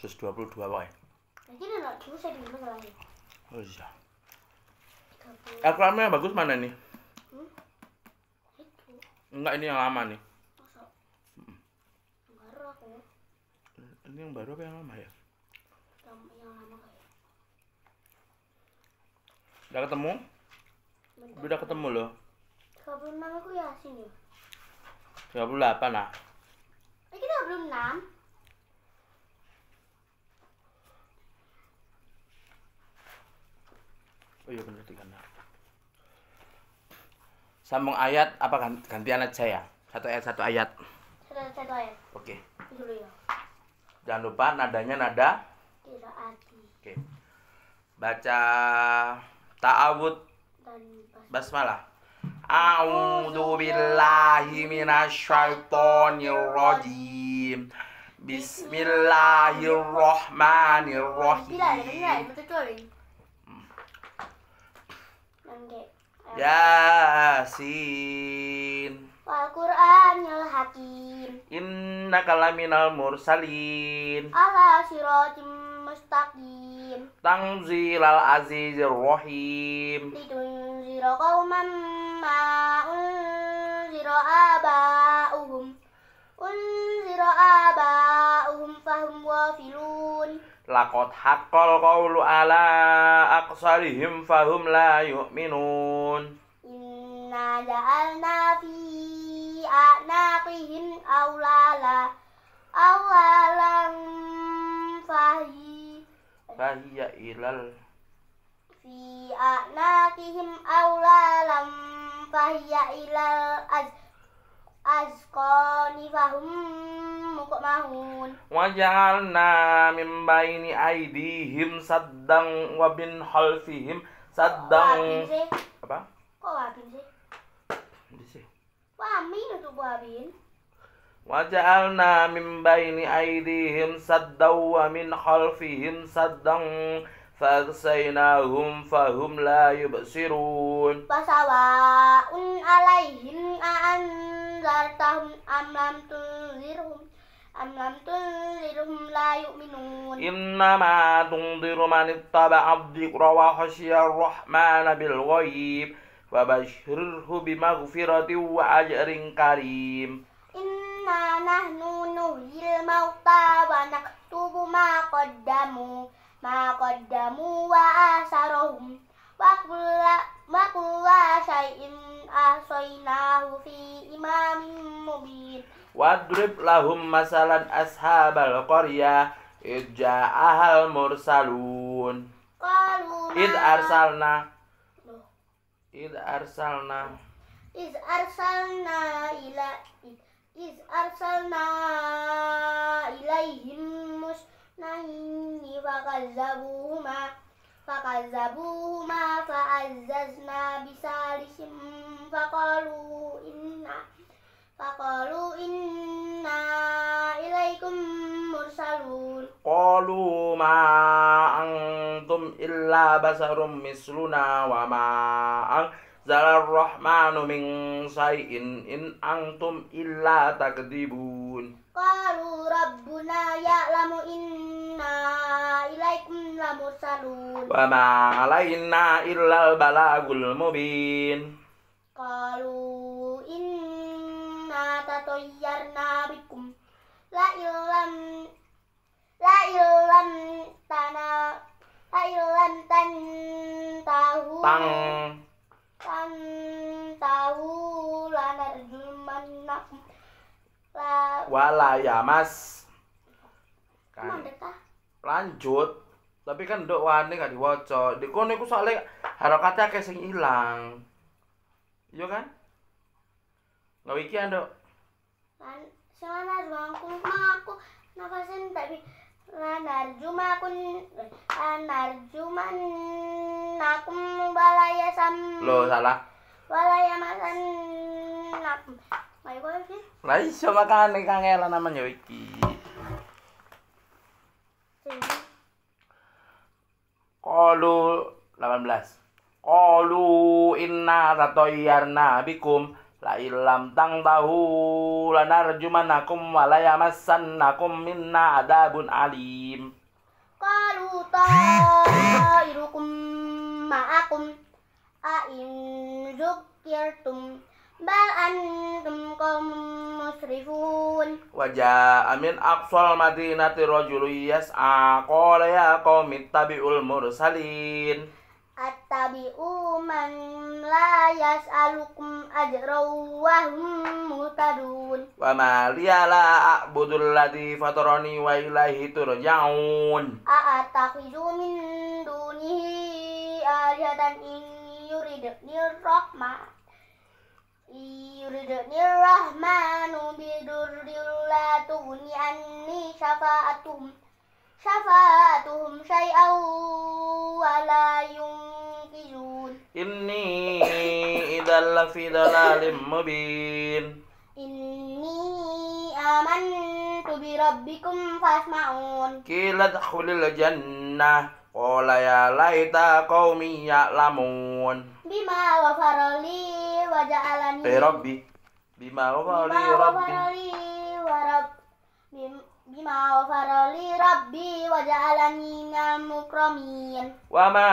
122 wae. Lagi ada di lagi? Oh iya. Akuarium yang bagus mana nih? Hmm? Enggak ini yang lama nih. Masa? Baru aku. Ini yang baru apa yang lama ya? Yang, yang lama kayak. Udah ketemu? Bentar. Udah ketemu loh. 36 aku ya sini. 38 lah. Ini 36. sambung ayat apa gantian aja ya satu ayat satu ayat satu, satu ayat oke okay. Ya. jangan lupa nadanya nada oke okay. baca ta'awud basmalah A'udzu billahi minasyaitonir rajim. Bismillahirrahmanirrahim. Yasin Wal Qur'anil Hakim Inna kalaminal mursalin Ala sirotim mustaqim al azizir rahim Litunzira qawman ma unzira aba'uhum Unzira aba'uhum fahum wafilun Lakot hakol lu ala aksarihim fahum la yu'minun Inna ja'alna fi a'naqihim awlala Awalan fahi Fahiya ilal Fi a'naqihim awlalan fahiya ilal az Azqani fahum mahun wajalna min baini aidihim saddang wabin bin khalfihim saddang apa kok wabin sih di sih wamin itu wabin Wajalna min baini aidihim saddaw wa min khalfihim saddang فأغسيناهم فهم لا يبصرون فسواء an أأنذرتهم أم لم تنذرهم أم لم تنذرهم لا يؤمنون إنما تنذر من اتبع الذكر وخشي الرحمن بالغيب فبشره بمغفرة وأجر كريم إنا نحن نهي الموتى ونكتب ما قدموا ما قدموا وآثارهم وكل, وكل شيء أحصيناه في إمام مبين wadrib lahum masalan ashabal korya idja ahal mursalun id arsalna id arsalna id arsalna ila id arsalna ilaihim musnaini wa kazzabuhuma فكذبوهما فعززنا بثالث فقالوا إنا Faqalu inna ilaikum mursalun Qalu ma antum illa basarum misluna wa ma anzalar rahmanu min syai'in in antum illa takdibun Qalu rabbuna ya'lamu inna ilaikum lamursalun Wa ma alaina illa al balagul mubin Qalu inna kunna tatoyyarna bikum la ilam la ilam tanah la ilam tan tahu tang tan tahu nak la wala ya, mas kan lanjut tapi kan dok wani gak diwocok diwaca dikono iku soalnya harokatnya kayak sing ilang iya kan Ngawiki ando. Lan sama narjuang kun aku nakasin tapi lanarjuma kun lanarjuma nakum balaya sam. Lo salah. Balaya masan nak, Mayo ko sih. Lah iso makane kangelan namanya yo iki. Ya, Qalu 18. Qalu inna tatayyarna bikum La ilam tang tahu walayamasan nakum minna adabun alim. Qalu ta'irukum ma'akum a'in zukirtum bal antum qawmun musrifun. Wajah amin aqsal madinati rajulu yas'a qala ya qaumi tabi'ul mursalin attabi'u man la yas'alukum ajran wa hum mutadun wa ma liya la a'budul ladzi fatarani wa ilaihi turja'un a attakhidhu min dunihi alihatan in yuridni rahman yuridni rahmanu bidurri anni syafa'atuhum شفاعتهم شيئا ولا ينقذون إني إذا لفي ضلال مبين إني آمنت بربكم فاسمعون قيل ادخل الجنة قال يا ليت قومي يعلمون بما غفر لي وجعلني ربي بما غفر لي ربي ورب بما غفر لي ربي وجعلني من المكرمين وما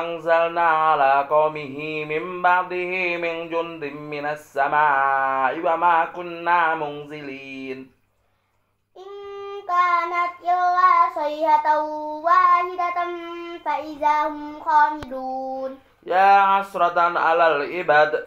أنزلنا على قومه من بعده من جند من السماء وما كنا منزلين إن كانت إلا صيحة واحدة فإذا هم خامدون يا عسرة على العباد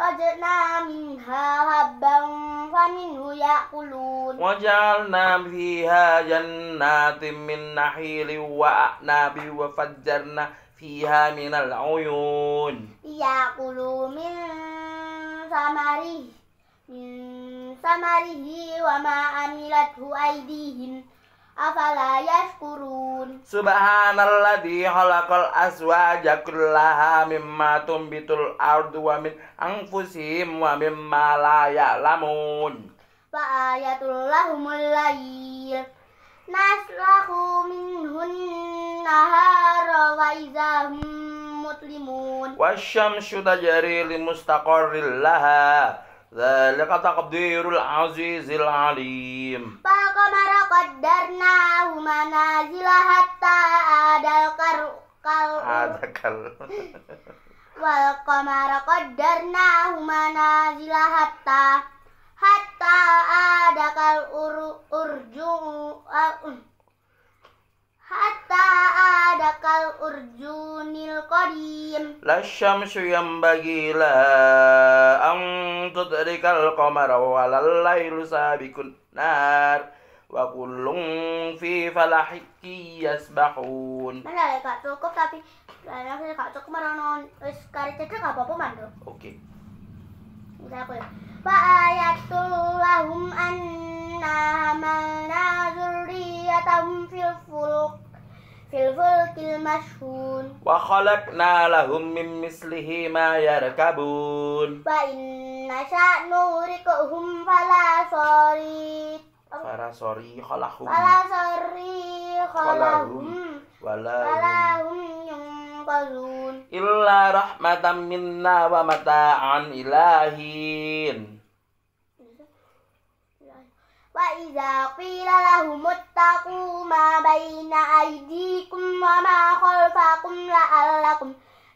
أخرجنا منها هبا فمنه يأكلون وجعلنا فيها جنات من نحيل وأعناب وفجرنا فيها من العيون ليأكلوا من ثمره من ثمره وما عملته أيديهم afala yashkurun subhanalladzi khalaqal azwaja kullaha mimma tumbitul ardu wa min anfusihim wa mimma la ya'lamun fa ayatul lahumul layl naslahu minhun nahara wa izahum mutlimun wasyamsu tajri li laha dzalika taqdirul azizil alim fa kamar kadarna mana ada kal kal wal kamar kadarna mana zila ada kal uru urju uh, ada kal urju kodim lasham suyam bagi ang tutrikal kamar walalai rusabikun وكل في falahiki yasbahun. Mana ya kak cukup tapi Mana ya kak cukup meronon Wis kari cedek apa-apa mando Oke okay. Bisa aku ya Fa'ayatul lahum anna hamalna zurriyatahum fil fuluk fil fulkil mashhun Wa khalaqna lahum min mislihi ma Wa inna sya'nurikuhum fala sorib Farasori khalahum. Farasori khalahum. Walahum yungqazun. Illa rahmatan minna wa mata'an ilahin. Wa idza qila lahum ittaqu ma baina aydikum wa ma khalfakum la'allakum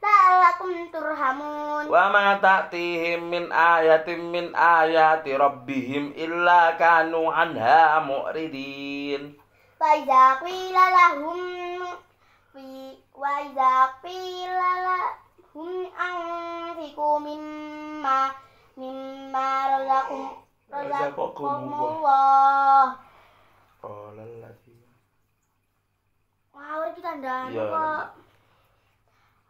ta'lakum turhamun wa ma ta'tihim min ayatin min ayati rabbihim illa kanu anha mu'ridin wa idza qila lahum wa idza qila lahum anfiqu mimma mimma razaqakum razaqakumullah qala alladziina Wah, kita ndak kok. Iya,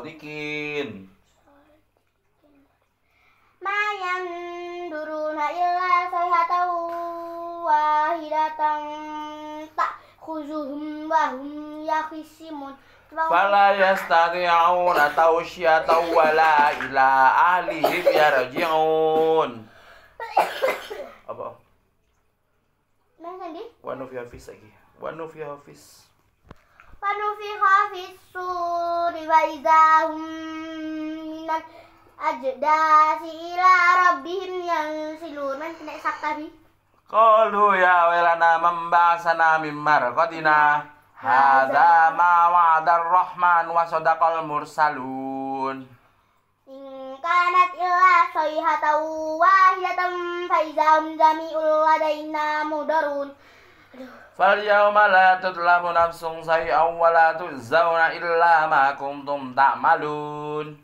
sodikin Mayan duruna ila sayhatau wahidatan tak khuzuhum wahum yakhisimun Fala atau tawsiyatan wala ila ahlihim ya raji'un Apa? Mana tadi? of your hafiz lagi. of your hafiz. فنفخ في الصور وإذا هم من الأجداث إلى ربهم ينسلون من kena isak tadi? Qalu ya wailana man ba'asana min marqadina Hadza ma wa'ada ar-rahman wa sadaqal mursalun In kanat illa sayhatan wahidatan fa idza hum jami'ul mudarun Fal yauma la tudlamu nafsun shay'an wa la tujzauna illa ma kuntum ta'malun.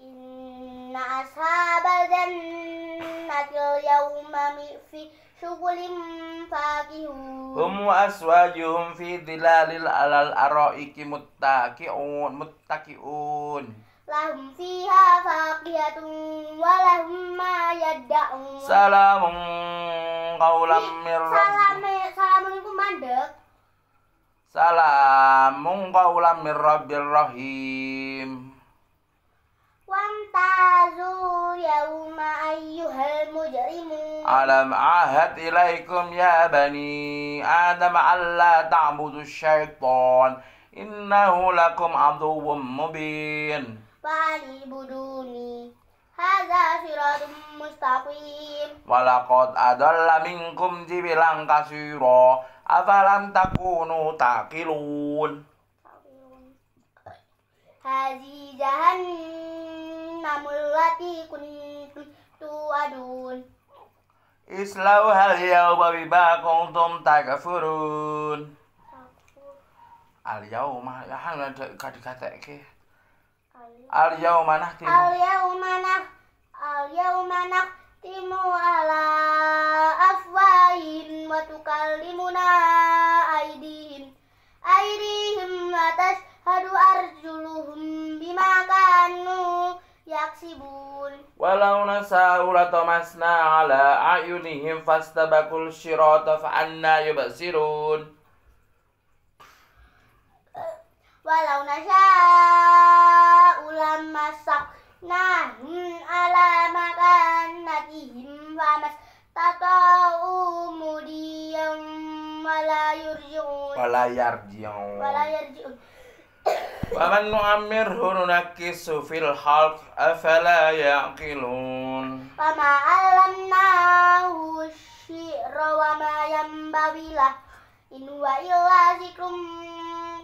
Inna ashabal jannati yauma fi syugulin fakihun. Hum wa aswajuhum fi dhilalil alal araiki muttaqi'un muttaqi'un lahum fiha faqihatun wa lahum ma yad'un salamun qawlam mir salam salamun mandek salamun qawlam mir rabbil rahim Wamtazu yawma ayyuhal mujrimun Alam ahad ilaikum ya bani Adam alla ta'budu syaitan Innahu lakum aduwwum mubin Fali buduni Hada siratum mustaqim Walakot adalla minkum jibilang kasiro Afalam takunu takilun Hazi jahannamul lati kuntum tuadun Islau hal yau babi bakong tum takafurun Al yau mah lahan ada kadikatek kek Al yauma timu, Al yauma Al yauma nahtimu ala afwahin wa tukallimuna aidihim. Aidihim wa tashhadu arjuluhum bima kanu yaksibun. Walau nasa'u latamasna ala ayunihim fastabakul syirata fa'anna yubasirun. Walau nasa'u dalam masak nahin ala makan nadihim wa mas tatau mudiyam wala yurjiun hurunaki sufil halk afala yaqilun Wama alamna hu syi'ra wama in wa illa zikrum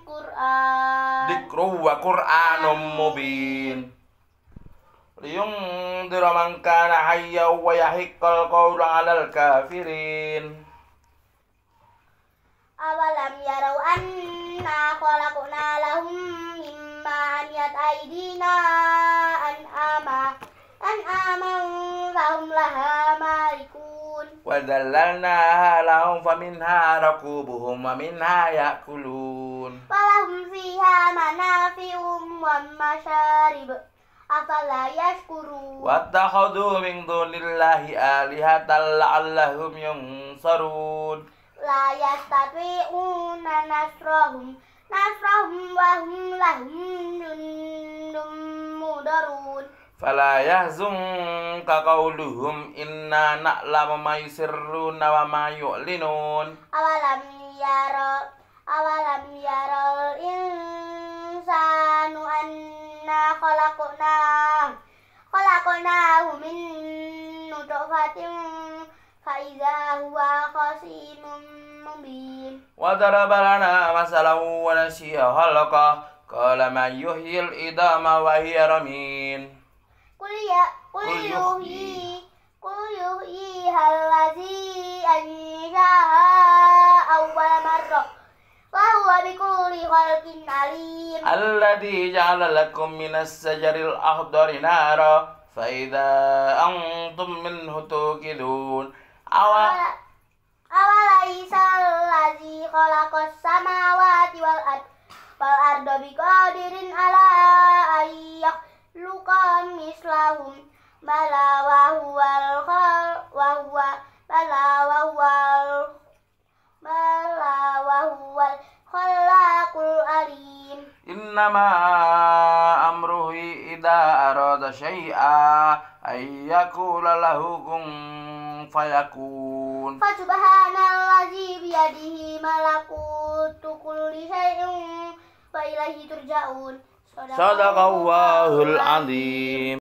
Qur'an Dikru wa Qur'anum mubin liyundira man hayya wa 'alal kafirin awalam yarau anna khalaqna lahum mimma an aydina an'ama an'aman lahum lahama Wadalalna halahum fa minha rakubuhum wa minha yakulun Walahum fiha manafi'um wa masyarib Afala yashkuru Wattakhudu min dunillahi alihatan la'allahum yungsarun La yastati'una wa hum lahum yundum Fala yahzum ka qauluhum inna na'lamu ma yusirruna wa ma yu'linun. Awalam yara awalam yarol insanu anna khalaqna khalaqnahu min nutfatin fa idza huwa khasimun mubin. Wa daraba lana masalan wa nasiya khalaqa qala man yuhyil idama wa hiya ramin kuliah kuliah yuhyi kuliah yuhyi iya. allazi ansha'aha awwal marrah wa huwa bi kulli khalqin alim alladhi ja'ala lakum minas sajaril akhdari nara fa antum minhu tuqidun awa awalaisa allazi khalaqas samawati wal ard wal arda biqadirin ala ayyak luka mislahum bala wa kal wa huwa bala wa huwal bala wa huwal alim innama amruhi idza arada syai'a ay yaqula lahu kun fayakun fa biyadihi malakutu kulli syai'in wa ilaihi turja'un صدق الله العظيم